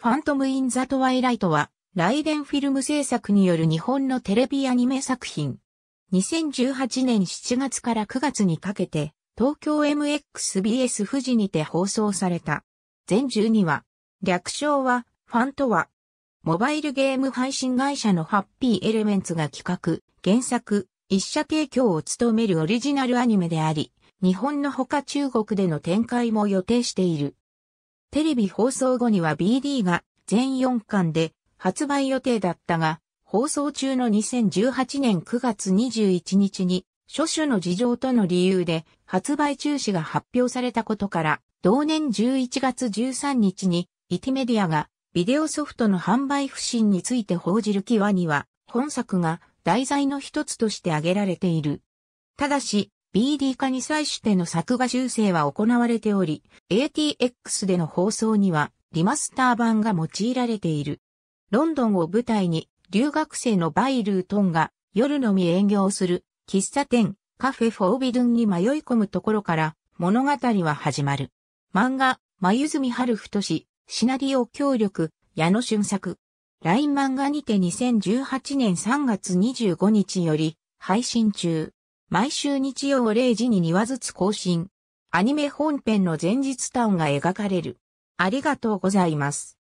ファントム・イン・ザ・トワイライトは、ライデンフィルム制作による日本のテレビアニメ作品。2018年7月から9月にかけて、東京 MXBS 富士にて放送された。全12話。略称は、ファントは、モバイルゲーム配信会社のハッピーエレメンツが企画、原作、一社提供を務めるオリジナルアニメであり、日本のほか中国での展開も予定している。テレビ放送後には BD が全4巻で発売予定だったが、放送中の2018年9月21日に、諸種の事情との理由で発売中止が発表されたことから、同年11月13日に、イティメディアがビデオソフトの販売不振について報じる際には、本作が題材の一つとして挙げられている。ただし、e d 化に際しての作画修正は行われており、ATX での放送にはリマスター版が用いられている。ロンドンを舞台に留学生のバイルートンが夜のみ営業する喫茶店カフェフォービドゥンに迷い込むところから物語は始まる。漫画、眉住春太し、シナリオ協力、矢野俊作。ライン漫画にて2018年3月25日より配信中。毎週日曜0時に2話ずつ更新。アニメ本編の前日タウンが描かれる。ありがとうございます。